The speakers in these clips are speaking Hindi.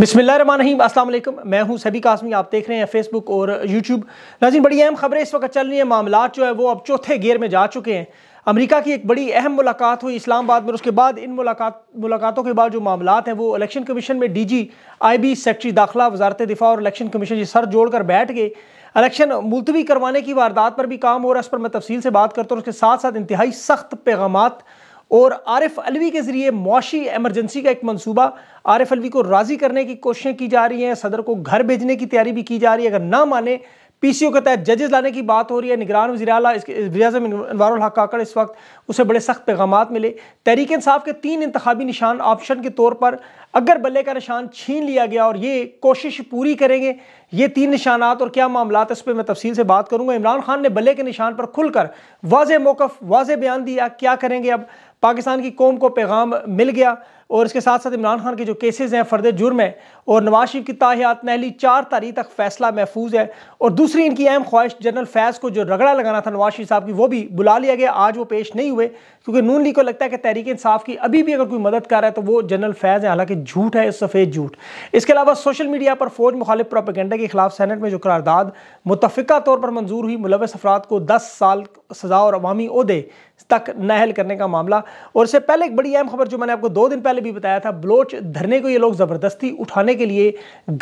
बिसमीम असल मैं हूँ सभी कासमी आप देख रहे हैं फेसबुक और यूट्यूब नाजिन बड़ी अहम खबरें इस वक्त चल रही हैं मामला जो है वो अब चौथे गेयर में जा चुके हैं अमेरिका की एक बड़ी अहम मुलाकात हुई इस्लामाबाद में उसके बाद इन मुलाकात मुलाकातों के बाद जो मामला हैं वो इलेक्शन कमीशन में D G I B secretary दाखिला वजारत दिफा और इलेक्शन कमीशन ये सर जोड़ कर बैठ गए इलेक्शन मुलतवी करवाने की वारदात पर भी काम हो रहा है इस पर मैं तफसील से बात करता हूँ उसके साथ साथ इंतहाई सख्त पैगाम और आरिफ अलवी के ज़रिए मुआशी एमरजेंसी का एक मंसूबा आरिफ अलवी को राज़ी करने की कोशिशें की जा रही हैं सदर को घर भेजने की तैयारी भी की जा रही है अगर ना माने पीसीओ के तहत जजेस लाने की बात हो रही है निगरान वजी अला वजम अनवारुल हक काकड़ इस वक्त उसे बड़े सख्त पैगाम मिले तहरीक इंसाफ के तीन इंतबी निशान ऑप्शन के तौर पर अगर बल्ले का निशान छीन लिया गया और ये कोशिश पूरी करेंगे ये तीन निशानात और क्या मामला इस पर मैं तफसील से बात करूँगा इमरान खान ने बल्ले के निशान पर खुलकर वाज मौक़ वाज बयान दिया क्या करेंगे अब पाकिस्तान की कौम को पैगाम मिल गया और इसके साथ साथ इमरान खान के जो केसेज़ हैं फर्द जुर्म है और नवाज शरीफ की ताहियात महली चार तारीख तक फैसला महफूज है और दूसरी इनकी अहम ख्वाहिश जनरल फैज़ को जो रगड़ा लगाना था नवाज शरीफ साहब की वो भी बुला लिया गया आज वो पेश नहीं हुए क्योंकि नून लीग को लगता है कि तहरीक इंसाफ की अभी भी अगर कोई मदद कर रहा है तो वो जनरल फैज़ है हालांकि झूठ है सफ़ेद झूठ इसके अलावा सोशल मीडिया पर फौज मुखालिफ प्रोपेगेंडे के खिलाफ सैनट में जो करारदाद मुतफ़ा तौर पर मंजूर हुई मुलवस अफराद को दस साल सजा और अवामी अहदे तक नहल करने का मामला और इससे पहले एक बड़ी अहम खबर जो मैंने आपको दो दिन पहले पहले भी बताया था बलोच धरने को ये लोग ज़बरदस्ती उठाने के लिए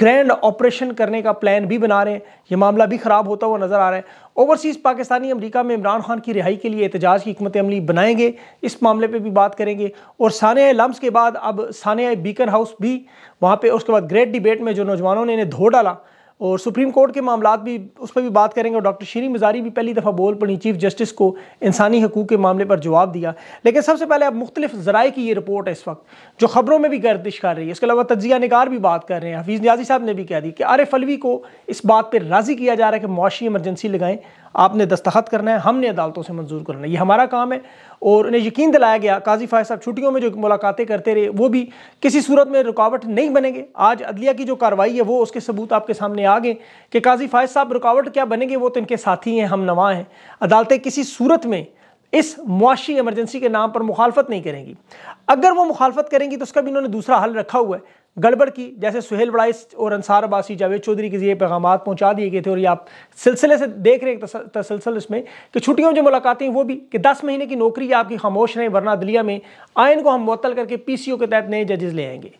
ग्रैंड ऑपरेशन करने का प्लान भी बना रहे हैं ये मामला भी ख़राब होता हुआ नज़र आ रहा है ओवरसीज़ पाकिस्तानी अमेरिका में इमरान खान की रिहाई के लिए एहतजाज की हमत अमली बनाएंगे इस मामले पर भी बात करेंगे और सानिया लम्स के बाद अब सानिया बीकन हाउस भी वहाँ पर उसके बाद ग्रेट डिबेट में जो नौजवानों ने इन्हें धो डाला और सुप्रीम कोर्ट के मामला भी उस पर भी बात करेंगे और डॉक्टर शीरी मजारी भी पहली दफ़ा बोल पड़ी चीफ जस्टिस को इंसानी हकूक़ के मामले पर जवाब दिया लेकिन सबसे पहले अब मुख्तलिफ ज़राए की ये रिपोर्ट है इस वक्त जो ख़बरों में भी गर्दिश कर रही है इसके अलावा तजिया नगार भी बात कर रहे हैं हफीज़ न्याजी साहब ने भी कह दी कि आरिफ फलवी को इस बात पर राज़ी किया जा रहा है कि मुआशी एमरजेंसी लगाएं आपने दस्तखत करना है हमने अदालतों से मंजूर करना है ये हमारा काम है और उन्हें यकीन दिलाया गया काजी फायद साहब छुट्टियों में जो मुलाकातें करते रहे वो भी किसी सूरत में रुकावट नहीं बनेंगे आज अदलिया की जो कार्रवाई है वो उसके सबूत आपके सामने में आ गए कि काजी फायज साहब रुकावट क्या बनेंगे वो तो इनके साथी हैं हम नवा हैं अदालतें किसी सूरत में इस मुआशी एमरजेंसी के नाम पर मुखालफत नहीं करेंगी अगर वो मुखालफत करेंगी तो उसका भी इन्होंने दूसरा हल रखा हुआ है गड़बड़ की जैसे सुहेल बड़ाइस और अंसार अबासी जावेद चौधरी के जरिए पैगाम पहुंचा दिए गए थे और ये आप सिलसिले से देख रहे हैं तसलसल इसमें कि छुट्टियों जो मुलाकातें वो भी कि दस महीने की नौकरी आपकी खामोश रहे वरना दलिया में आयन को हम मअतल करके पी सी ओ के तहत नए जजेस ले आएंगे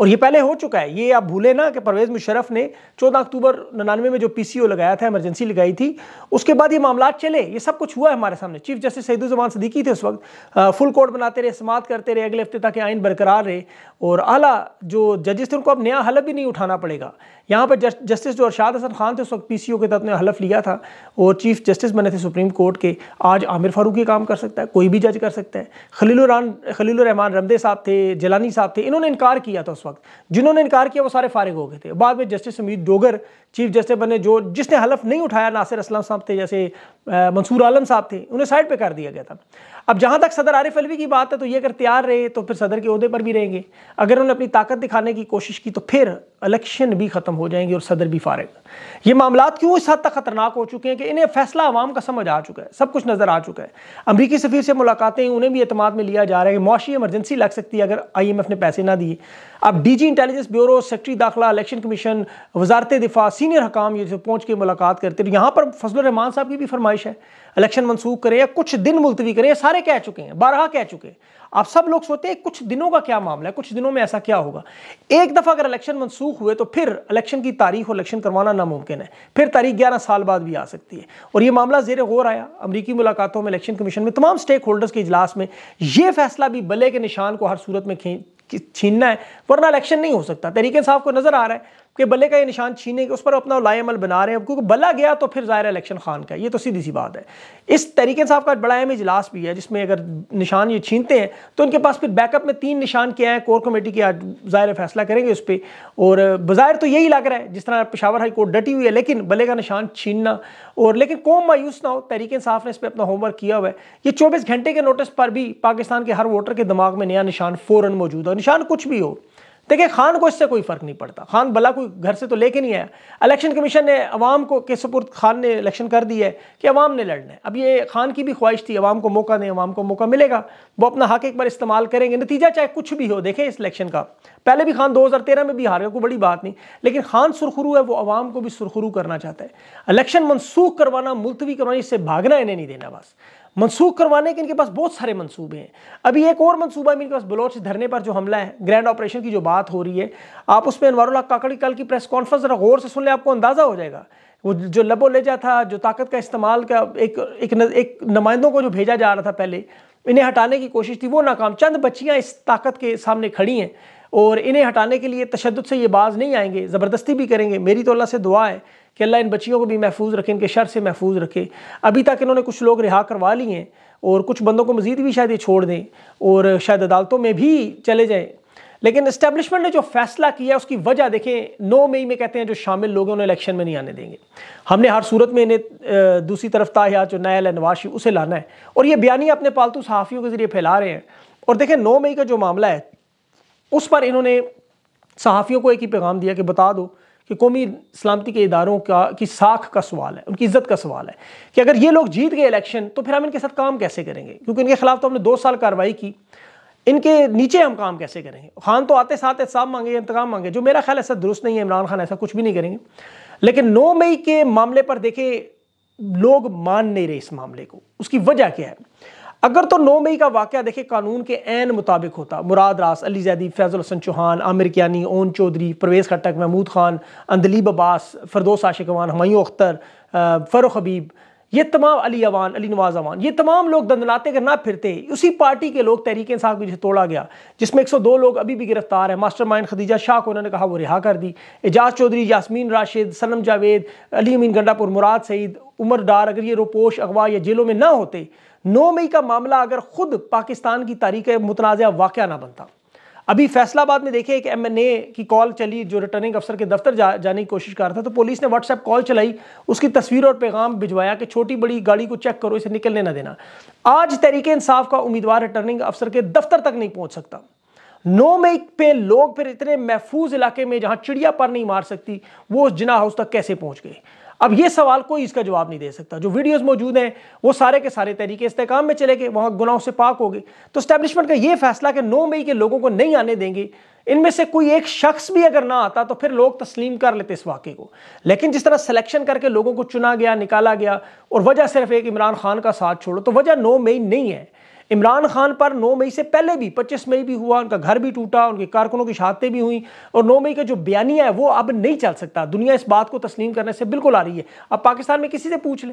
और ये पहले हो चुका है ये आप भूले ना कि परवेज़ मुशरफ ने 14 अक्टूबर नन्नवे में जो पीसीओ लगाया था इमरजेंसी लगाई थी उसके बाद ये मामला चले ये सब कुछ हुआ है हमारे सामने चीफ जस्टिस सईदुजमान सदीकी थे उस वक्त फुल कोर्ट बनाते रहे समात करते रहे अगले हफ्ते तक आइन बरकरार रहे और आला जो जजेस थे उनको अब नया हलब भी नहीं उठाना पड़ेगा यहाँ पर जस्टिस जो अरशाद हसन खान थे उस वक्त पी सी ओ के तहत ने हलफ लिया था और चीफ जस्टिस बने थे सुप्रीम कोर्ट के आज आमिर फारूकी काम कर सकता है कोई भी जज कर सकता है खलीलान खलीलरहमान रमदे साहब थे जलानी साहब थे इन्होंने इनकार किया था उस वक्त जिन्होंने इनकार किया वो सारे फारिग हो गए थे बाद में जस्टिस उमीद डोगर चीफ जस्टिस बने जो जिसने हलफ नहीं उठाया नासिर असलम साहब थे जैसे मंसूर आलम साहब थे उन्हें साइड पे कर दिया गया था अब जहाँ तक सदर आरिफ अलवी की बात है तो ये अगर तैयार रहे तो फिर सदर के अहदे पर भी रहेंगे अगर उन्होंने अपनी ताकत दिखाने की कोशिश की तो फिर इलेक्शन भी ख़त्म हो जाएंगे और सदर भी फारग ये मामला क्यों इस हद तक ख़तरनाक हो चुके हैं कि इन्हें फैसला आवाम का समझ आ चुका है सब कुछ नज़र आ चुका है अमरीकी सफ़ीर से मुलाकातें उन्हें भी अतमाद में लिया जा रहा है मुआशी एमरजेंसी लग सकती है अगर आई एम एफ ने पैसे ना दिए अब D G intelligence bureau secretary दाखिला इलेक्शन कमीशन वजारत दिफा सीनियर हकाम ये जो पहुँच के मुलाकात करते हैं तो यहाँ पर फजल रहमान साहब की भी फरमाइश है इलेक्शन मनसूख करें या कुछ दिन मुलतवी करें सारे कह चुके हैं बारह कह चुके हैं आप सब लोग सोचते हैं कुछ दिनों का क्या मामला है कुछ दिनों में ऐसा क्या होगा एक दफ़ा अगर इलेक्शन मनसूख हुए तो फिर इलेक्शन की तारीख और इलेक्शन करवाना नामुमकिन है फिर तारीख ग्यारह साल बाद भी आ सकती है और यह मामला जेर गौर आया अमरीकी मुलाकातों में इलेक्शन कमीशन में तमाम स्टेक होल्डर्स के इजलास में ये फैसला भी बले के निशान को हर सूरत में छीनना है वरना इलेक्शन नहीं हो सकता तरीके साहब को नजर आ रहा है कि बल्ले का ये निशान छीने के उस पर अपना लाएमल बना रहे हैं क्योंकि बला गया तो फिर ज़ाहिर इलेक्शन खान का ये तो सीधी सी बात है इस तरीके से आपका बड़ा अहम इजलास भी है जिसमें अगर निशान ये छीनते हैं तो उनके पास फिर बैकअप में तीन निशान क्या हैं कोर कमेटी के आज ज़ाहिर फैसला करेंगे उस पर और बाज़ाहिर तो यही लग रहा है जिस तरह पेशावर हाई कोर्ट डटी हुई है लेकिन बल्ले का निशान छीनना और लेकिन कौम मायूस ना हो तहरीक साफ ने इस पर अपना होमवर्क किया हुआ है ये चौबीस घंटे के नोटिस पर भी पाकिस्तान के हर वोटर के दिमाग में नया निशान फ़ौर मौजूद है निशान कुछ भी हो देखिए खान को इससे कोई फ़र्क नहीं पड़ता खान भला कोई घर से तो लेके नहीं आया इलेक्शन कमीशन ने अवाम को के सपुर्द खान ने इलेक्शन कर दी है कि अवाम ने लड़ना है अब ये खान की भी ख्वाहिश थी अवाम को मौका दें अवाम को मौका मिलेगा वो अपना हक एक बार इस्तेमाल करेंगे नतीजा चाहे कुछ भी हो देखें इस इलेक्शन का पहले भी खान दो हज़ार तेरह में भी हार गया कोई बड़ी बात नहीं लेकिन खान सुरखरू है वो अवाम को भी सुरखरू करना चाहता है इलेक्शन मनसूख करवाना मुलतवी करवाना इससे भागना इन्हें नहीं देना बस मनसूख करवाने के इनके पास बहुत सारे मनसूबे हैं अभी एक और मनसूबा इनके पास बलोच धरने पर जो हमला है ग्रैंड ऑपरेशन की जो बात हो रही है आप उसमें उल्ला काकड़ी कल की प्रेस कॉन्फ्रेंस जरा गौर से सुन लें आपको अंदाज़ा हो जाएगा वो जो लबो जा था जो ताकत का इस्तेमाल का एक एक, न, एक नुमाइंदों को जो भेजा जा रहा था पहले इन्हें हटाने की कोशिश थी वो नाकाम चंद बच्चियाँ इस ताकत के सामने खड़ी हैं और इन्हें हटाने के लिए तशद से ये बाज नहीं आएंगे ज़बरदस्ती भी करेंगे मेरी तो अल्लाह से दुआ है कि अल्लाह इन बच्चियों को भी महफूज रखे इनके शर से महफूज रखे अभी तक इन्होंने कुछ लोग रिहा करवा लिए हैं और कुछ बंदों को मज़ीद भी शायद ये छोड़ दें और शायद अदालतों में भी चले जाएँ लेकिन इस्टेबलिशमेंट ने जो फैसला किया उसकी वजह देखें नौ मई में कहते हैं जो शामिल लोग हैं उन्हें इलेक्शन में नहीं आने देंगे हमने हर सूरत में इन्हें दूसरी तरफ ताहिया जो नया नवाशी उसे लाना है और ये बयानी अपने पालतू सहाफ़ियों के ज़रिए फैला रहे हैं और देखें नौ मई का जो मामला है उस पर इन्होंने सहाफ़ियों को एक ही पैगाम दिया कि बता दो कि कौमी सलामती के इदारों का की साख का सवाल है उनकी इज्जत का सवाल है कि अगर ये लोग जीत गए इलेक्शन तो फिर हम इनके साथ काम कैसे करेंगे क्योंकि इनके खिलाफ तो हमने दो साल कार्रवाई की इनके नीचे हम काम कैसे करेंगे खान तो आते साथ एहसाब मांगे इंतकाम मांगे जो मेरा ख्याल ऐसा दुरुस्त नहीं है इमरान खान ऐसा कुछ भी नहीं करेंगे लेकिन नौ मई के मामले पर देखे लोग मान नहीं रहे इस मामले को उसकी वजह क्या है अगर तो नौ मई का वाक़ देखे कानून के एन मुताबिक होता मुराद रास अली जैदी फैज़ल हसन चौहान आमिर कियानी ओन चौधरी परवेज़ खट्टक महमूद खान अंदलीब अब्बास फरदोस आशिकवान हमायूँ अख्तर फ़रुख हबीब ये तमाम अली अवान अली नवाज अवान ये तमाम लोग दंदनाते अगर ना फिरते उसी पार्टी के लोग तहरीक इंसाफ को जिसे तोड़ा गया जिसमें एक सौ दो लोग अभी भी गिरफ्तार हैं मास्टर माइंड खदीजा शाह को उन्होंने कहा वो रिहा कर दी एजाज चौधरी यासमीन राशिद सनम जावेद अली अमीन गंडापुर मुराद सईद उमर डार अगर ये रोपोश अगवा या जेलों में ना होते नौ मई का मामला अगर खुद पाकिस्तान की तारीख मुतनाज़ वाक़ ना बनता अभी फैसलाबाद में देखे एक एमएनए की कॉल चली जो रिटर्निंग अफसर के दफ्तर जा, जाने की कोशिश कर रहा था तो पुलिस ने व्हाट्सएप कॉल चलाई उसकी तस्वीर और पैगाम भिजवाया कि छोटी बड़ी गाड़ी को चेक करो इसे निकलने ना देना आज तरीके इंसाफ का उम्मीदवार रिटर्निंग अफसर के दफ्तर तक नहीं पहुंच सकता नो मई पे लोग फिर इतने महफूज इलाके में जहां चिड़िया पर नहीं मार सकती वो उस जिना हाउस तक कैसे पहुंच गए अब ये सवाल कोई इसका जवाब नहीं दे सकता जो वीडियोस मौजूद हैं वो सारे के सारे तरीके इस्तेकाम में चले गए वहाँ गुनाहों से पाक हो गई तो स्टैब्लिशमेंट का ये फैसला कि नौ मई के लोगों को नहीं आने देंगे इनमें से कोई एक शख्स भी अगर ना आता तो फिर लोग तस्लीम कर लेते इस वाक़े को लेकिन जिस तरह सेलेक्शन करके लोगों को चुना गया निकाला गया और वजह सिर्फ एक इमरान खान का साथ छोड़ो तो वजह नौ मई नहीं है इमरान खान पर 9 मई से पहले भी 25 मई भी हुआ उनका घर भी टूटा उनके कारकुनों की शहादतें भी हुई और 9 मई का जो बयानिया है वो अब नहीं चल सकता दुनिया इस बात को तस्लीम करने से बिल्कुल आ रही है अब पाकिस्तान में किसी से पूछ ले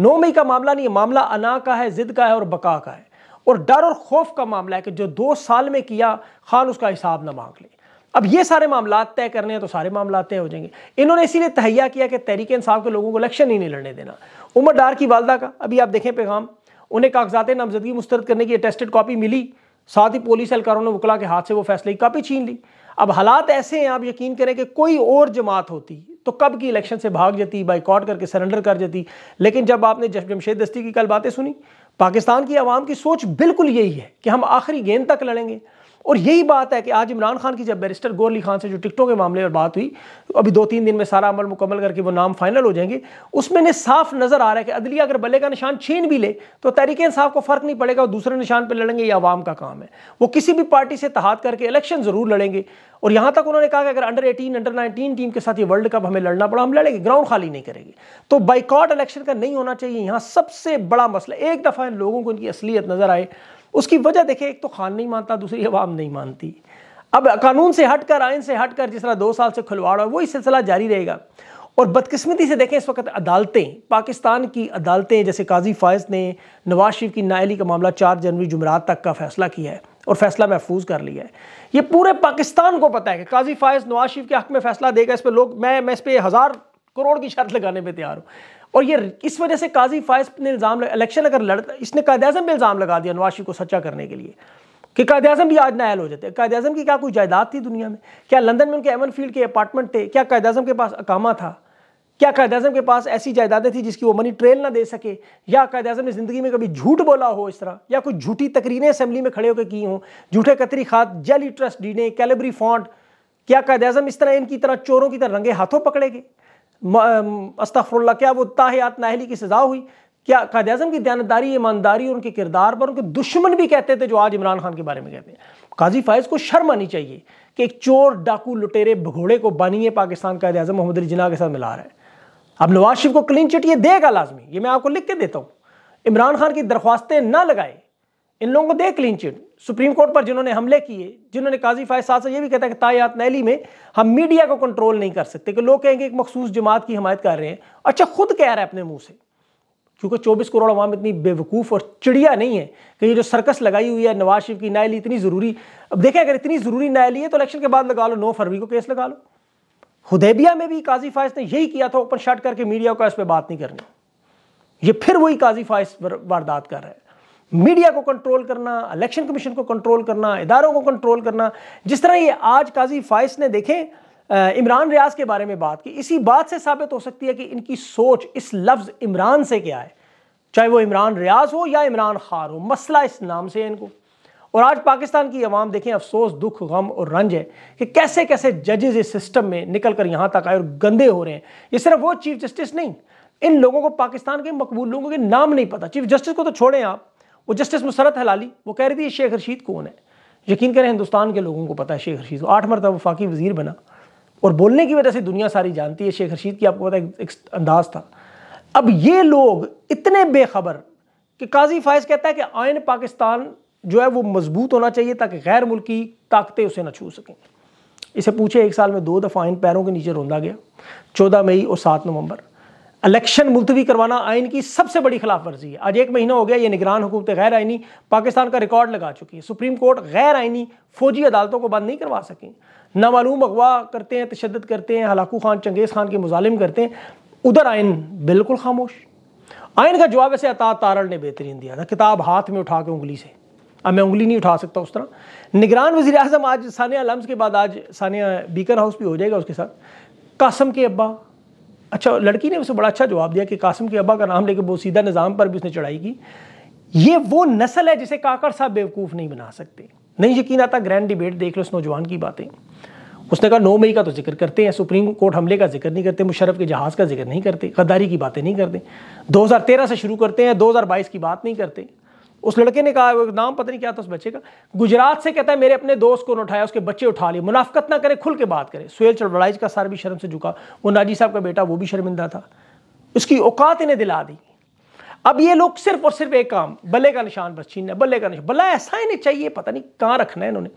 नौ मई का मामला नहीं है मामला अना का है जिद का है और बका का है और डर और खौफ का मामला है कि जो दो साल में किया खान उसका हिसाब ना मांग ले अब ये सारे मामला तय करने हैं तो सारे मामला तय हो जाएंगे इन्होंने इसीलिए तहैया किया कि तहरीक इंसाफ के लोगों को इलेक्शन ही नहीं लड़ने देना उमर डार की वालदा का अभी आप देखें पैगाम उन्हें कागजात नामजदगी मुस्तरद करने की अटेस्टेड कॉपी मिली साथ ही पुलिस एहलकारों ने वकला के हाथ से वो फैसले की कापी छीन ली अब हालात ऐसे हैं आप यकीन करें कि कोई और जमात होती तो कब की इलेक्शन से भाग जाती बाइकआउट करके सरेंडर कर जाती लेकिन जब आपने जमशेद दस्ती की कल बातें सुनी पाकिस्तान की आवाम की सोच बिल्कुल यही है कि हम आखिरी गेंद तक लड़ेंगे और यही बात है कि आज इमरान खान की जब बैरिस्टर गोर अली खान से जो टिकटों के मामले पर बात हुई अभी दो तीन दिन में सारा अमल मुकम्मल करके वो नाम फाइनल हो जाएंगे उसमें ने साफ नज़र आ रहा है कि अदलिया अगर बल्ले का निशान छीन भी ले तो तहरीक इंसाफ को फ़र्क नहीं पड़ेगा और दूसरे निशान पर लड़ेंगे ये आवाम का काम है वो किसी भी पार्टी से तहाद करके इलेक्शन ज़रूर लड़ेंगे और यहां तक उन्होंने कहा कि अगर under eighteen under nineteen team के साथ ये वर्ल्ड कप हमें लड़ना पड़ा हम लड़ेंगे ग्राउंड खाली नहीं करेंगे तो बाइकॉट इलेक्शन का नहीं होना चाहिए यहां सबसे बड़ा मसला एक दफ़ा लोगों को इनकी असलियत नज़र आए उसकी वजह देखे एक तो खान नहीं मानता दूसरी अवाम नहीं मानती अब कानून से हटकर आयन से हटकर जिस तरह दो साल से खुलवाड़ा है वही सिलसिला जारी रहेगा और बदकस्मती से देखें इस वक्त अदालतें पाकिस्तान की अदालतें जैसे काजी फायज ने नवाज शरीफ की नायली का मामला चार जनवरी जुमरात तक का फैसला किया है और फैसला महफूज कर लिया है ये पूरे पाकिस्तान को पता है कि काजी फायज नवाज शरीफ के हक में फैसला देगा इस पर लोग मैं मैं इस पर हज़ार करोड़ की शर्त लगाने पर तैयार हूँ और ये इस वजह से काजी फायज ने इल्ज़ाम इलेक्शन अगर लड़ता इसने कायद अजम पर इल्ज़ाम लगा दिया नवाशी को सच्चा करने के लिए कि कायद अजम भी आज नायल हो जाते कायद अजम की क्या कोई जायदाद थी दुनिया में क्या लंदन में उनके एमन फील्ड के अपार्टमेंट थे क्या कायद अजम के पास अकामा था क्या कायद अजम के पास ऐसी जायदादें थी जिसकी वो मनी ट्रेल ना दे सके या कायद अजम ने ज़िंदगी में कभी झूठ बोला हो इस तरह या कोई झूठी तकरीरें असम्बली में खड़े होकर की हों झूठे कतरी खाद जेली ट्रस्ट डीने कैलेबरी फॉन्ट क्या कायद अजम इस तरह इनकी तरह चोरों की तरह रंगे हाथों पकड़े गए अस्तफरल्ला क्या वो ताहियात नाहली की सज़ा हुई क्या कायद अजम की दयानतदारी ईमानदारी और उनके किरदार पर उनके दुश्मन भी कहते थे जो आज इमरान खान के बारे में कहते हैं काजी फायज को शर्म आनी चाहिए कि एक चोर डाकू लुटेरे भगोड़े को बानिए पाकिस्तान कायद अजम मोहम्मद अली जिना के साथ मिला रहा है अब नवाज शरीफ को क्लीन चिट ये देगा लाजमी ये मैं आपको लिख के देता हूँ इमरान खान की दरख्वास्तें ना लगाए इन लोगों को दे क्लीन चिट सुप्रीम कोर्ट पर जिन्होंने हमले किए जिन्होंने काजी फायद साहब से यह भी कहता है कि तायात नैली में हम मीडिया को कंट्रोल नहीं कर सकते कि लोग कहेंगे एक मखसूस जमात की हमायत कर रहे हैं अच्छा खुद कह रहा है अपने मुंह से क्योंकि 24 करोड़ अवाम इतनी बेवकूफ़ और चिड़िया नहीं है कि ये जो सर्कस लगाई हुई है नवाज शरीफ की नायली इतनी ज़रूरी अब देखें अगर इतनी ज़रूरी नायली है तो इलेक्शन के बाद लगा लो नौ फरवरी को केस लगा लो हुदैबिया में भी काजी फायस ने यही किया था ओपन शर्ट करके मीडिया को इस पर बात नहीं करनी ये फिर वही काजी फायस वारदात कर रहा है मीडिया को कंट्रोल करना इलेक्शन कमीशन को कंट्रोल करना इदारों को कंट्रोल करना जिस तरह ये आज काजी फाइस ने देखें इमरान रियाज के बारे में बात की इसी बात से साबित हो सकती है कि इनकी सोच इस लफ्ज़ इमरान से क्या है चाहे वो इमरान रियाज हो या इमरान खार हो मसला इस नाम से है इनको और आज पाकिस्तान की आवाम देखें अफसोस दुख गम और रंज है कि कैसे कैसे जजेज इस सिस्टम में निकल कर यहाँ तक आए और गंदे हो रहे हैं ये सिर्फ वो चीफ जस्टिस नहीं इन लोगों को पाकिस्तान के मकबूल लोगों के नाम नहीं पता चीफ जस्टिस को तो छोड़ें आप वो जस्टिस मुसरत हलाली वो कह रही थी शेख रशीद कौन है यकीन करें हिंदुस्तान के लोगों को पता है शेख रशीद आठ मरतब वफाकी वजीर बना और बोलने की वजह से दुनिया सारी जानती है शेख रशीद की आपको पता है एक अंदाज था अब ये लोग इतने बेखबर कि काजी फायज कहता है कि आयन पाकिस्तान जो है वो मजबूत होना चाहिए ताकि गैर मुल्की ताकतें उसे न छू सकें इसे पूछे एक साल में दो दफ़ा आयन पैरों के नीचे रोंदा गया चौदह मई और सात नवंबर इलेक्शन मुलतवी करवाना आइन की सबसे बड़ी खिलाफ वर्जी है आज एक महीना हो गया ये निगरान हुकूमत गैर आइनी पाकिस्तान का रिकॉर्ड लगा चुकी है सुप्रीम कोर्ट गैर आइनी फौजी अदालतों को बंद नहीं करवा सकें नामालूम अगवा करते हैं तशद करते हैं हलाकू खान चंगेज़ खान के मुजालिम करते हैं उधर आइन बिल्कुल खामोश आइन का जवाब ऐसे अता तारड़ ने बेहतरीन दिया था किताब हाथ में उठा के उंगली से अब मैं उंगली नहीं उठा सकता उस तरह निगरान वजी अजम आज सानिया लम्स के बाद आज सानिया बीकर हाउस भी हो जाएगा उसके साथ कासम के अब्बा अच्छा लड़की ने उसे बड़ा अच्छा जवाब दिया कि कासिम के अबा का नाम लेके वो सीधा निज़ाम पर भी उसने चढ़ाई की ये वो नस्ल है जिसे काकर साहब बेवकूफ़ नहीं बना सकते नहीं यकीन आता ग्रैंड डिबेट देख लो उस नौजवान की बातें उसने कहा नौ मई का तो जिक्र करते हैं सुप्रीम कोर्ट हमले का जिक्र नहीं करते मुशरफ के जहाज़ का जिक्र नहीं करते गद्दारी की बातें नहीं करते 2013 से शुरू करते हैं 2022 की बात नहीं करते उस लड़के ने कहा नाम पता नहीं क्या था उस बच्चे का गुजरात से कहता है मेरे अपने दोस्त को उठाया उसके बच्चे उठा लिए मुनाफ्त ना करे खुल के बात करे सुहेल चड़बड़ाइज का सार भी शर्म से झुका वो नाजी साहब का बेटा वो भी शर्मिंदा था उसकी औकात इन्हें दिला दी अब ये लोग सिर्फ और सिर्फ एक काम बल्ले का निशान बस छीनना बल्ले का निशान बल्ला ऐसा इन्हें चाहिए पता नहीं कहाँ रखना है इन्होंने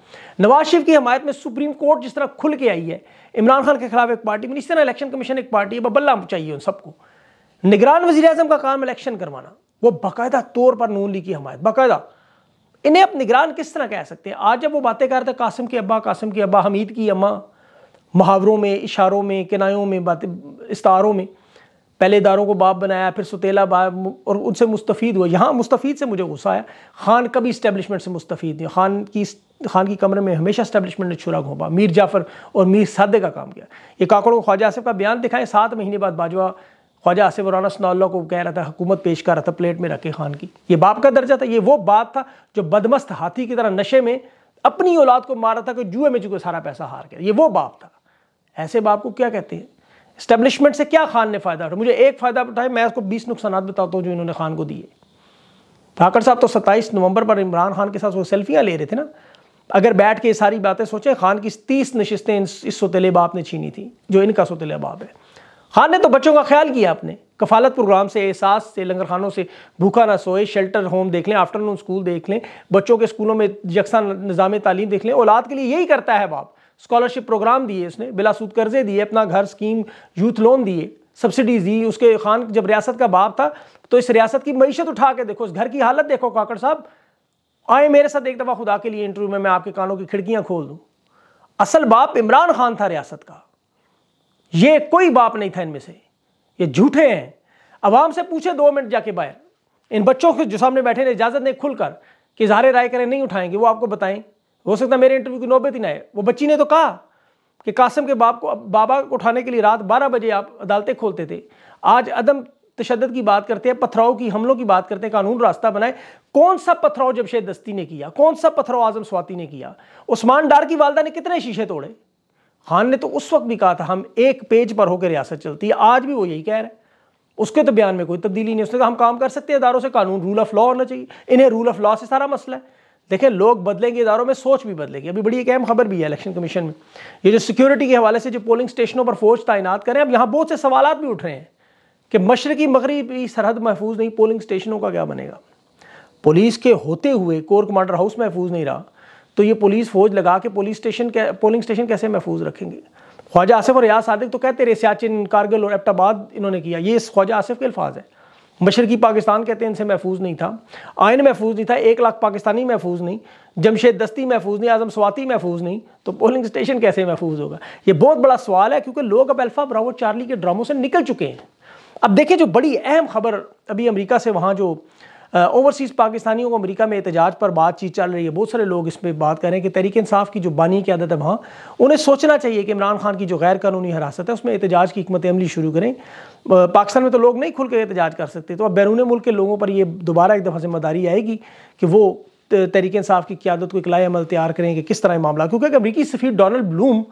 नवाज शरीफ की हमायत में सुप्रीम कोर्ट जिस तरह खुल के आई है इमरान खान के खिलाफ एक पार्टी बनी इस तरह इलेक्शन कमीशन एक पार्टी है बल्ला चाहिए उन सबको निगरान वजी अजम का काम इलेक्शन करवाना वो बाकायदा तौर पर नून लीग की हमायत बाकायदा इन्हें आप निगरान किस तरह कह सकते हैं आज जब वो बातें कर रहे थे कासिम के अब्बा कासिम के अब्बा हमीद की अम्मा मुहावरों में इशारों में किनायों में बातें इस्तारों में पहले इदारों को बाप बनाया फिर सुतेला बाप और उनसे मुस्तफ़ीद हुआ यहाँ मुस्तफीद से मुझे गुस्सा आया खान कभी इस्टेबलिशमेंट से मुस्तफ़ नहीं खान की खान की कमरे में हमेशा इस्टेबलिशमेंट ने छुरा घोंपा मीर जाफ़र और मीर सादे का काम किया ये काकड़ों ख्वाजा आसिफ का बयान दिखाएं सात महीने बाद बाजवा ख्वाजा आसिफ राना सनाल्ला को कह रहा था हुकूमत पेश कर रहा था प्लेट में रखे खान की ये बाप का दर्जा था ये वो बाप था जो बदमस्त हाथी की तरह नशे में अपनी औलाद को मारा था कि जुए में चुके सारा पैसा हार गया ये वो बाप था ऐसे बाप को क्या कहते हैं इस्टेब्लिशमेंट से क्या खान ने फ़ायदा उठा मुझे एक फ़ायदा उठाया मैं उसको बीस नुकसान बताता हूँ जो इन्होंने खान को दिए ठाकर साहब तो सत्ताईस नवंबर पर इमरान खान के साथ वो सेल्फियाँ ले रहे थे ना अगर बैठ के ये सारी बातें सोचें खान की तीस नशस्तें इस सोतेले बाप ने छीनी थी जो इनका सोतेले बाप है खान हाँ, ने तो बच्चों का ख्याल किया आपने कफालत प्रोग्राम से एहसास से लंगर खानों से भूखा ना सोए शेल्टर होम देख लें आफ्टरनून स्कूल देख लें बच्चों के स्कूलों में यकसा निज़ाम तालीम देख लें औलाद के लिए यही करता है बाप स्कॉलरशिप प्रोग्राम दिए उसने बिलासूद कर्जे दिए अपना घर स्कीम यूथ लोन दिए सब्सिडीज दी उसके खान जब रियासत का बाप था तो इस रियासत की मीशत उठा के देखो इस घर की हालत देखो काकड़ साहब आए मेरे साथ एक दफ़ा खुदा के लिए इंटरव्यू में मैं आपके कानों की खिड़कियाँ खोल दूँ असल बाप इमरान खान था रियासत का ये कोई बाप नहीं था इनमें से ये झूठे हैं आवाम से पूछे दो मिनट जाके बाहर इन बच्चों के जो सामने बैठे ने इजाज़त नहीं खुलकर कि इजहार राय करें नहीं उठाएंगे वो आपको बताएं हो सकता है मेरे इंटरव्यू की नौबत ही ना आए वो बच्ची ने तो कहा कि कासिम के बाप को बाबा को उठाने के लिए रात 12 बजे आप अदालतें खोलते थे आज अदम तशद की बात करते हैं पथराव की हमलों की बात करते हैं कानून रास्ता बनाए कौन सा पथराव जमशेद दस्ती ने किया कौन सा पथराव आजम स्वाति ने किया उस्मान डार की वालदा ने कितने शीशे तोड़े खान ने तो उस वक्त भी कहा था हम एक पेज पर होकर रियासत चलती है आज भी वो यही कह रहे हैं उसके तो बयान में कोई तब्दीली नहीं उसने कहा हम काम कर सकते हैं इदारों से कानून रूल ऑफ लॉ होना चाहिए इन्हें रूल ऑफ लॉ से सारा मसला है देखें लोग बदलेंगे इदारों में सोच भी बदलेगी अभी बड़ी एक अहम खबर भी है इलेक्शन कमीशन में ये जो सिक्योरिटी के हवाले से जो पोलिंग स्टेशनों पर फौज तैनात करें अब यहाँ बहुत से सवाल भी उठ रहे हैं कि मशरकी मगरबी सरहद महफूज नहीं पोलिंग स्टेशनों का क्या बनेगा पुलिस के होते हुए कोर कमांडर हाउस महफूज नहीं रहा तो ये पुलिस फौज लगा के पुलिस स्टेशन पोलिंग स्टेशन कैसे महफूज रखेंगे ख्वाजा आसिफ और रियाज सादिक तो कहते रहे सियाचिन कारगिल और एबटाबाद इन्होंने किया ये ख्वाजा आसिफ के अल्फाज है मशरकी पाकिस्तान कहते हैं इनसे महफूज नहीं था आयन महफूज नहीं था एक लाख पाकिस्तानी महफूज नहीं जमशेद दस्ती महफूज नहीं आजम स्वाति महफूज नहीं तो पोलिंग स्टेशन कैसे महफूज होगा ये बहुत बड़ा सवाल है क्योंकि लोग अब अल्फा ब्रावो चार्ली के ड्रामों से निकल चुके हैं अब देखिए जो बड़ी अहम खबर अभी अमरीका से वहाँ जो ओवरसीज़ पाकिस्तानियों को अमेरिका में एहतजाज पर बातचीत चल रही है बहुत सारे लोग इस पर बात कर रहे हैं कि तरीके इंसाफ की जो बानी की आदत है वहाँ उन्हें सोचना चाहिए कि इमरान खान की जो गैर कानूनी हरासत है उसमें एहतजाज की हमत अमली शुरू करें पाकिस्तान में तो लोग नहीं खुल कर एहतजाज कर सकते तो अब बैरून मुल्क के लोगों पर यह दोबारा एक दफ़ा जिम्मेदारी आएगी कि वो तहरीक इंसाफ की क्यादत को इकलाई अमल तैयार करें कि किस तरह मामला क्योंकि अमरीकी सफ़ीर डोनल्ड ब्लूम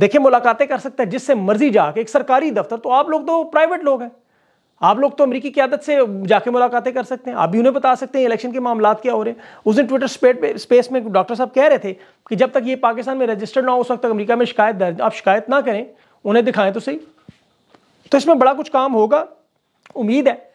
देखें मुलाकातें कर सकता है जिससे मर्जी जाके एक सरकारी दफ्तर तो आप लोग तो प्राइवेट लोग हैं आप लोग तो अमरीकी की आदत से जाके मुलाकातें कर सकते हैं आप भी उन्हें बता सकते हैं इलेक्शन के मामला क्या हो रहे हैं उस दिन ट्विटर स्पेट पे स्पेस में डॉक्टर साहब कह रहे थे कि जब तक ये पाकिस्तान में रजिस्टर्ड ना हो उस वक्त तक अमरीका में शिकायत दर्ज आप शिकायत ना करें उन्हें दिखाएं तो सही तो इसमें बड़ा कुछ काम होगा उम्मीद है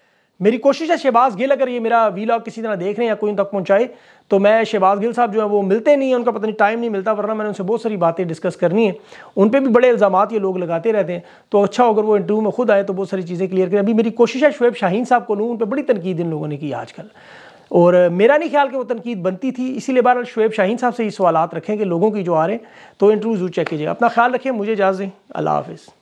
मेरी कोशिश है शहबाज गिल अगर ये मेरा वीलॉग किसी तरह देख रहे हैं या कोई तक पहुंचाए तो मैं शहबाज गिल साहब जो है वो मिलते नहीं हैं उनका पता नहीं टाइम नहीं मिलता वरना मैंने उनसे बहुत सारी बातें डिस्कस करनी है उन पर भी बड़े इल्ज़ाम ये लोग लगाते रहते हैं तो अच्छा अगर वो इंटरव्यू में खुद आए तो बहुत सारी चीज़ें क्लियर करें अभी मेरी कोशिश है शुएब शाहीन साहब को लूँ उन पर बड़ी तनकीद इन लोगों ने की आजकल और मेरा नहीं ख्याल कि वो तनकीद बनती थी इसीलिए बहरहाल शुएब शाहीन साहब से ये सवालत रखें कि लोगों की जो आ रहे हैं तो इंटरव्यू जरूर चेक कीजिएगा अपना ख्याल रखें मुझे इजाज़ें दें अल्लाह हाफिज़